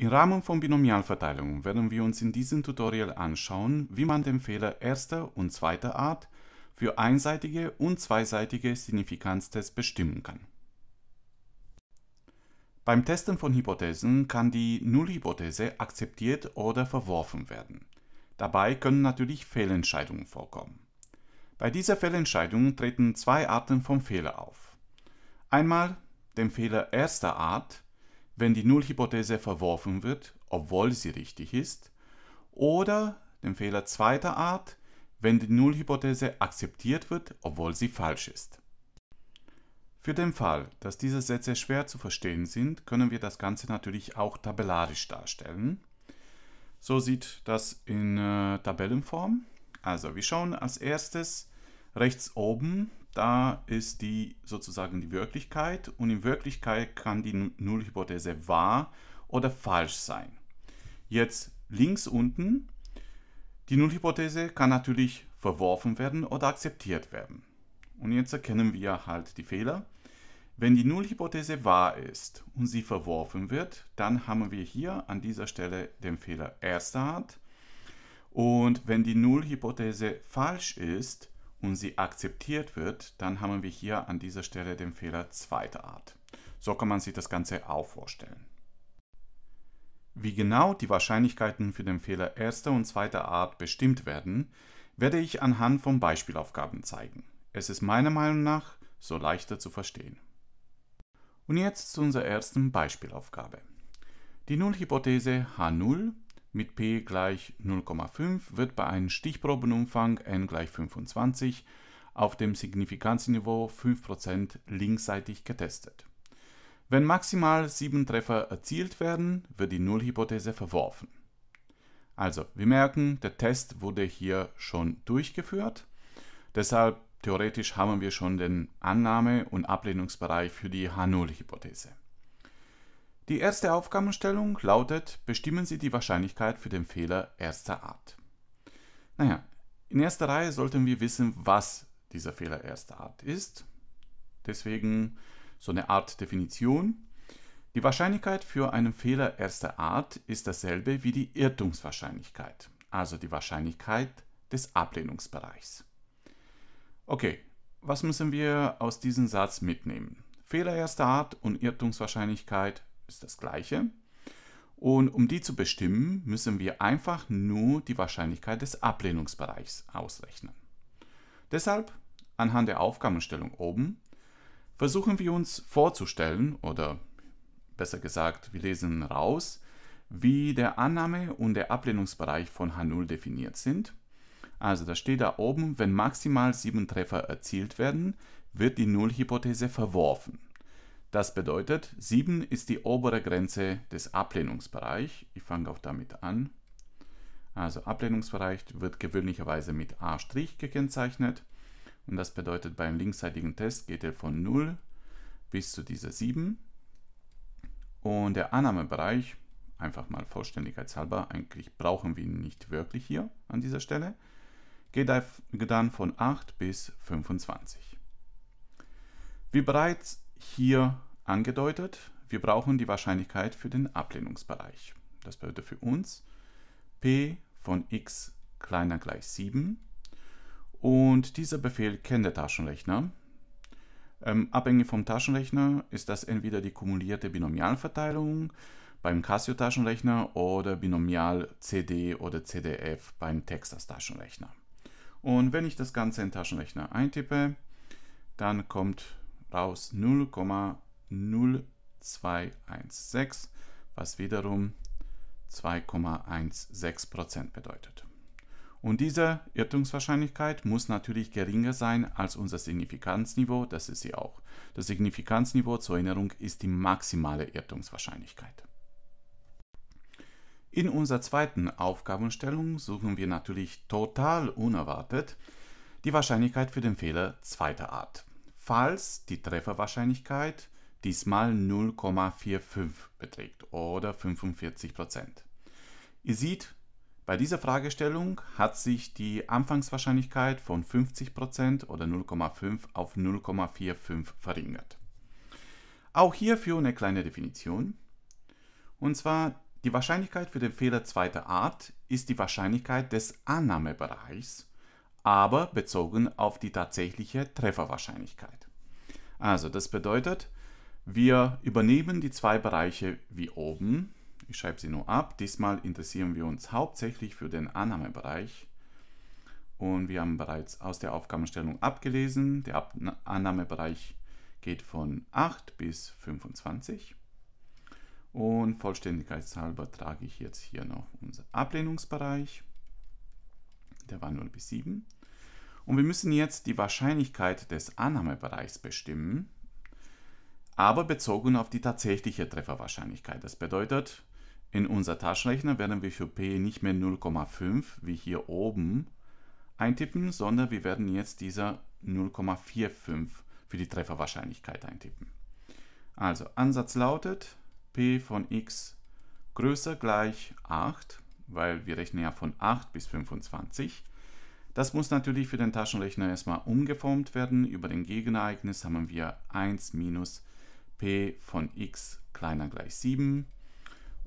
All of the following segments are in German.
Im Rahmen von Binomialverteilung werden wir uns in diesem Tutorial anschauen, wie man den Fehler erster und zweiter Art für einseitige und zweiseitige Signifikanztests bestimmen kann. Beim Testen von Hypothesen kann die Nullhypothese akzeptiert oder verworfen werden. Dabei können natürlich Fehlentscheidungen vorkommen. Bei dieser Fehlentscheidung treten zwei Arten von Fehler auf. Einmal den Fehler erster Art, wenn die Nullhypothese verworfen wird, obwohl sie richtig ist, oder den Fehler zweiter Art, wenn die Nullhypothese akzeptiert wird, obwohl sie falsch ist. Für den Fall, dass diese Sätze schwer zu verstehen sind, können wir das Ganze natürlich auch tabellarisch darstellen. So sieht das in äh, Tabellenform. Also wir schauen als erstes rechts oben da ist die sozusagen die Wirklichkeit und in Wirklichkeit kann die Nullhypothese wahr oder falsch sein. Jetzt links unten, die Nullhypothese kann natürlich verworfen werden oder akzeptiert werden. Und jetzt erkennen wir halt die Fehler. Wenn die Nullhypothese wahr ist und sie verworfen wird, dann haben wir hier an dieser Stelle den Fehler erster Art. Und wenn die Nullhypothese falsch ist, und sie akzeptiert wird, dann haben wir hier an dieser Stelle den Fehler zweiter Art. So kann man sich das Ganze auch vorstellen. Wie genau die Wahrscheinlichkeiten für den Fehler erster und zweiter Art bestimmt werden, werde ich anhand von Beispielaufgaben zeigen. Es ist meiner Meinung nach so leichter zu verstehen. Und jetzt zu unserer ersten Beispielaufgabe. Die Nullhypothese H0 mit p gleich 0,5 wird bei einem Stichprobenumfang n gleich 25 auf dem Signifikanzniveau 5% linksseitig getestet. Wenn maximal 7 Treffer erzielt werden, wird die Nullhypothese verworfen. Also, wir merken, der Test wurde hier schon durchgeführt. Deshalb theoretisch haben wir schon den Annahme- und Ablehnungsbereich für die H0-Hypothese. Die erste Aufgabenstellung lautet, bestimmen Sie die Wahrscheinlichkeit für den Fehler erster Art. Naja, in erster Reihe sollten wir wissen, was dieser Fehler erster Art ist. Deswegen so eine Art Definition. Die Wahrscheinlichkeit für einen Fehler erster Art ist dasselbe wie die Irrtumswahrscheinlichkeit, also die Wahrscheinlichkeit des Ablehnungsbereichs. Okay, was müssen wir aus diesem Satz mitnehmen? Fehler erster Art und Irrtumswahrscheinlichkeit ist das gleiche. Und um die zu bestimmen, müssen wir einfach nur die Wahrscheinlichkeit des Ablehnungsbereichs ausrechnen. Deshalb, anhand der Aufgabenstellung oben, versuchen wir uns vorzustellen, oder besser gesagt, wir lesen raus, wie der Annahme- und der Ablehnungsbereich von H0 definiert sind. Also da steht da oben, wenn maximal sieben Treffer erzielt werden, wird die Nullhypothese verworfen. Das bedeutet, 7 ist die obere Grenze des Ablehnungsbereichs. Ich fange auch damit an. Also Ablehnungsbereich wird gewöhnlicherweise mit A' gekennzeichnet. Und das bedeutet, beim einem linksseitigen Test geht er von 0 bis zu dieser 7. Und der Annahmebereich, einfach mal vollständigkeitshalber, eigentlich brauchen wir ihn nicht wirklich hier an dieser Stelle, geht dann von 8 bis 25. Wie bereits hier angedeutet, wir brauchen die Wahrscheinlichkeit für den Ablehnungsbereich. Das bedeutet für uns p von x kleiner gleich 7 und dieser Befehl kennt der Taschenrechner. Ähm, abhängig vom Taschenrechner ist das entweder die kumulierte Binomialverteilung beim Casio-Taschenrechner oder Binomial CD oder CDF beim Texas-Taschenrechner. Und wenn ich das Ganze in Taschenrechner eintippe, dann kommt raus 0,0216, was wiederum 2,16% bedeutet. Und diese Irrtumswahrscheinlichkeit muss natürlich geringer sein als unser Signifikanzniveau, das ist sie auch. Das Signifikanzniveau zur Erinnerung ist die maximale Irrtumswahrscheinlichkeit. In unserer zweiten Aufgabenstellung suchen wir natürlich total unerwartet die Wahrscheinlichkeit für den Fehler zweiter Art falls die Trefferwahrscheinlichkeit diesmal 0,45 beträgt oder 45 Ihr seht, bei dieser Fragestellung hat sich die Anfangswahrscheinlichkeit von 50% oder 0,5 auf 0,45 verringert. Auch hierfür eine kleine Definition. Und zwar die Wahrscheinlichkeit für den Fehler zweiter Art ist die Wahrscheinlichkeit des Annahmebereichs aber bezogen auf die tatsächliche Trefferwahrscheinlichkeit. Also das bedeutet, wir übernehmen die zwei Bereiche wie oben. Ich schreibe sie nur ab. Diesmal interessieren wir uns hauptsächlich für den Annahmebereich. Und wir haben bereits aus der Aufgabenstellung abgelesen, der Annahmebereich geht von 8 bis 25. Und vollständigkeitshalber trage ich jetzt hier noch unseren Ablehnungsbereich. Der war 0 bis 7. Und wir müssen jetzt die Wahrscheinlichkeit des Annahmebereichs bestimmen, aber bezogen auf die tatsächliche Trefferwahrscheinlichkeit. Das bedeutet, in unser Taschenrechner werden wir für P nicht mehr 0,5 wie hier oben eintippen, sondern wir werden jetzt dieser 0,45 für die Trefferwahrscheinlichkeit eintippen. Also Ansatz lautet P von x größer gleich 8, weil wir rechnen ja von 8 bis 25. Das muss natürlich für den Taschenrechner erstmal umgeformt werden. Über den Gegenereignis haben wir 1 minus p von x kleiner gleich 7.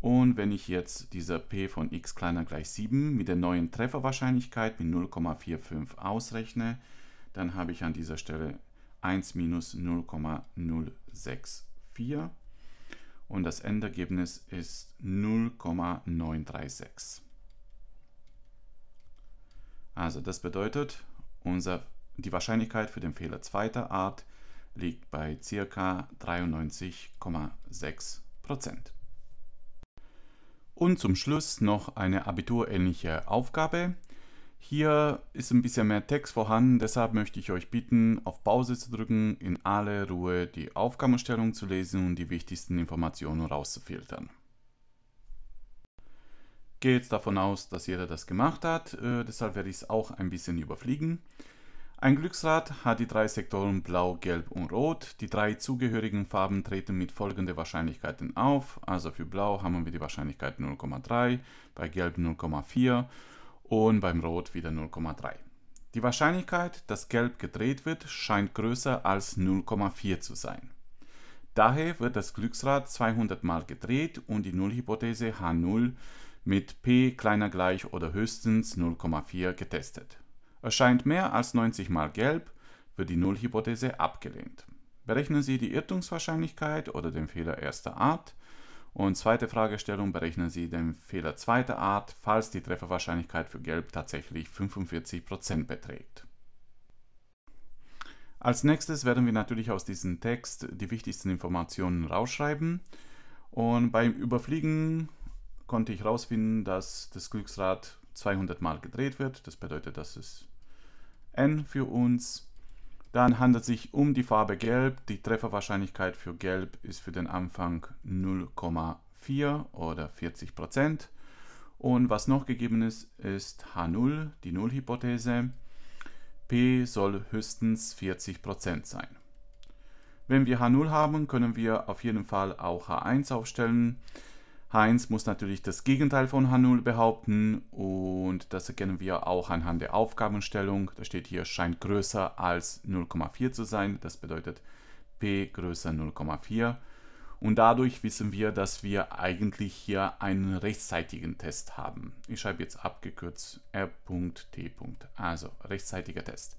Und wenn ich jetzt dieser p von x kleiner gleich 7 mit der neuen Trefferwahrscheinlichkeit mit 0,45 ausrechne, dann habe ich an dieser Stelle 1 minus 0,064 und das Endergebnis ist 0,936. Also das bedeutet, unser, die Wahrscheinlichkeit für den Fehler zweiter Art liegt bei ca. 93,6%. Und zum Schluss noch eine abiturähnliche Aufgabe. Hier ist ein bisschen mehr Text vorhanden, deshalb möchte ich euch bitten, auf Pause zu drücken, in aller Ruhe die Aufgabenstellung zu lesen und die wichtigsten Informationen rauszufiltern gehe jetzt davon aus, dass jeder das gemacht hat, äh, deshalb werde ich es auch ein bisschen überfliegen. Ein Glücksrad hat die drei Sektoren Blau, Gelb und Rot. Die drei zugehörigen Farben treten mit folgenden Wahrscheinlichkeiten auf. Also für Blau haben wir die Wahrscheinlichkeit 0,3, bei Gelb 0,4 und beim Rot wieder 0,3. Die Wahrscheinlichkeit, dass Gelb gedreht wird, scheint größer als 0,4 zu sein. Daher wird das Glücksrad 200 Mal gedreht und die Nullhypothese H0 mit p kleiner gleich oder höchstens 0,4 getestet. Erscheint mehr als 90 mal gelb, wird die Nullhypothese abgelehnt. Berechnen Sie die Irrtumswahrscheinlichkeit oder den Fehler erster Art. Und zweite Fragestellung, berechnen Sie den Fehler zweiter Art, falls die Trefferwahrscheinlichkeit für gelb tatsächlich 45% beträgt. Als nächstes werden wir natürlich aus diesem Text die wichtigsten Informationen rausschreiben. Und beim Überfliegen konnte ich herausfinden, dass das Glücksrad 200 Mal gedreht wird. Das bedeutet, das ist n für uns. Dann handelt es sich um die Farbe Gelb. Die Trefferwahrscheinlichkeit für Gelb ist für den Anfang 0,4 oder 40 Prozent. Und was noch gegeben ist, ist H0, die Nullhypothese. P soll höchstens 40 Prozent sein. Wenn wir H0 haben, können wir auf jeden Fall auch H1 aufstellen. Heinz muss natürlich das Gegenteil von H0 behaupten und das erkennen wir auch anhand der Aufgabenstellung. Da steht hier, scheint größer als 0,4 zu sein. Das bedeutet P größer 0,4. Und dadurch wissen wir, dass wir eigentlich hier einen rechtzeitigen Test haben. Ich schreibe jetzt abgekürzt R.T. Also rechtzeitiger Test.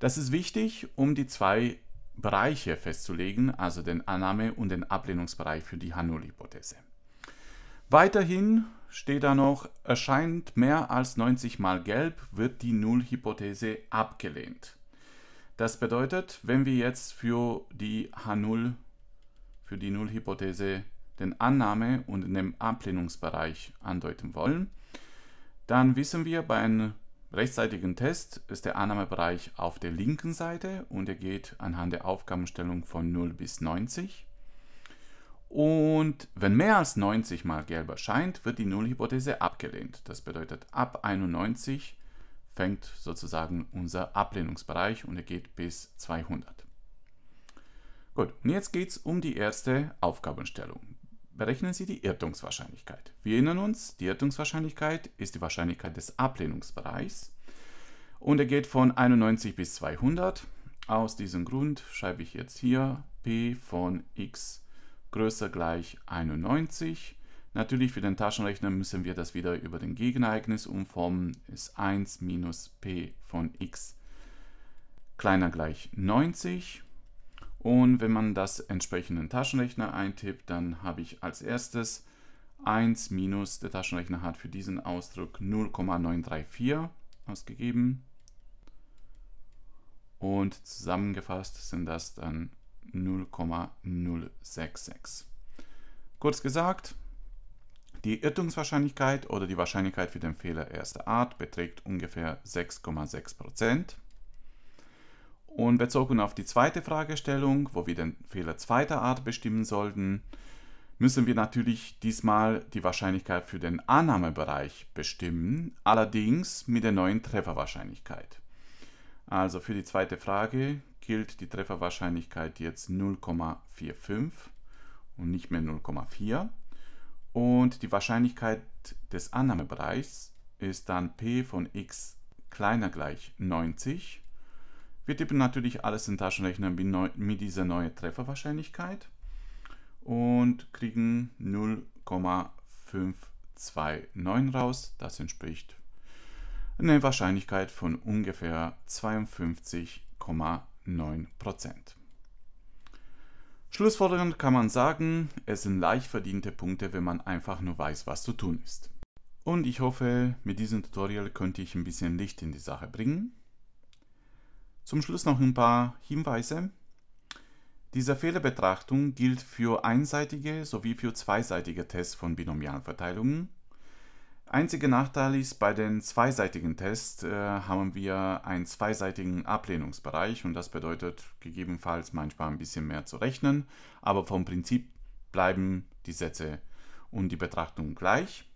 Das ist wichtig, um die zwei Bereiche festzulegen, also den Annahme- und den Ablehnungsbereich für die H0-Hypothese. Weiterhin steht da noch, erscheint mehr als 90 mal gelb, wird die Null-Hypothese abgelehnt. Das bedeutet, wenn wir jetzt für die H0, für die Null-Hypothese den Annahme- und den Ablehnungsbereich andeuten wollen, dann wissen wir, bei einem rechtzeitigen Test ist der Annahmebereich auf der linken Seite und er geht anhand der Aufgabenstellung von 0 bis 90. Und wenn mehr als 90 mal gelber scheint, wird die Nullhypothese abgelehnt. Das bedeutet, ab 91 fängt sozusagen unser Ablehnungsbereich und er geht bis 200. Gut, und jetzt geht es um die erste Aufgabenstellung. Berechnen Sie die Irrtumswahrscheinlichkeit. Wir erinnern uns, die Irrtumswahrscheinlichkeit ist die Wahrscheinlichkeit des Ablehnungsbereichs und er geht von 91 bis 200. Aus diesem Grund schreibe ich jetzt hier P von x größer gleich 91. Natürlich für den Taschenrechner müssen wir das wieder über den Gegenereignis umformen. Ist 1 minus p von x kleiner gleich 90. Und wenn man das entsprechenden Taschenrechner eintippt, dann habe ich als erstes 1 minus, der Taschenrechner hat für diesen Ausdruck 0,934 ausgegeben. Und zusammengefasst sind das dann 0,066. Kurz gesagt, die Irrtumswahrscheinlichkeit oder die Wahrscheinlichkeit für den Fehler erster Art beträgt ungefähr 6,6%. Und bezogen auf die zweite Fragestellung, wo wir den Fehler zweiter Art bestimmen sollten, müssen wir natürlich diesmal die Wahrscheinlichkeit für den Annahmebereich bestimmen, allerdings mit der neuen Trefferwahrscheinlichkeit. Also für die zweite Frage gilt die Trefferwahrscheinlichkeit jetzt 0,45 und nicht mehr 0,4. Und die Wahrscheinlichkeit des Annahmebereichs ist dann p von x kleiner gleich 90. Wir tippen natürlich alles in Taschenrechner mit dieser neuen Trefferwahrscheinlichkeit und kriegen 0,529 raus. Das entspricht einer Wahrscheinlichkeit von ungefähr 52,5. 9%. Schlussfolgernd kann man sagen, es sind leicht verdiente Punkte, wenn man einfach nur weiß, was zu tun ist. Und ich hoffe, mit diesem Tutorial könnte ich ein bisschen Licht in die Sache bringen. Zum Schluss noch ein paar Hinweise. Diese Fehlerbetrachtung gilt für einseitige sowie für zweiseitige Tests von Binomialverteilungen. Einziger Nachteil ist, bei den zweiseitigen Tests äh, haben wir einen zweiseitigen Ablehnungsbereich und das bedeutet gegebenenfalls manchmal ein bisschen mehr zu rechnen, aber vom Prinzip bleiben die Sätze und die Betrachtung gleich.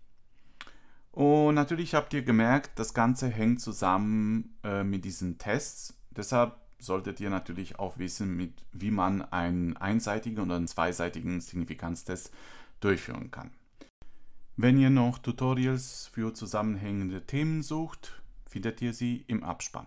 Und natürlich habt ihr gemerkt, das Ganze hängt zusammen äh, mit diesen Tests. Deshalb solltet ihr natürlich auch wissen, mit, wie man einen einseitigen oder einen zweiseitigen Signifikanztest durchführen kann. Wenn ihr noch Tutorials für zusammenhängende Themen sucht, findet ihr sie im Abspann.